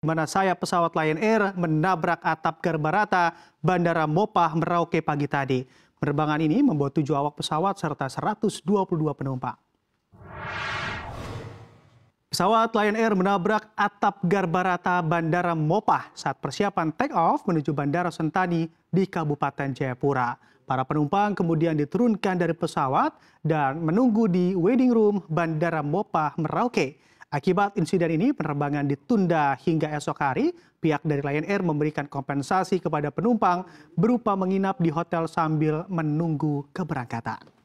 di mana sayap pesawat Lion Air menabrak atap garbarata Bandara Mopah Merauke pagi tadi. Penerbangan ini membawa tujuh awak pesawat serta 122 penumpang. Pesawat Lion Air menabrak atap garbarata Bandara Mopah saat persiapan take off menuju Bandara Sentani di Kabupaten Jayapura. Para penumpang kemudian diturunkan dari pesawat dan menunggu di waiting room Bandara Mopah Merauke. Akibat insiden ini, penerbangan ditunda hingga esok hari. Pihak dari Lion Air memberikan kompensasi kepada penumpang berupa menginap di hotel sambil menunggu keberangkatan.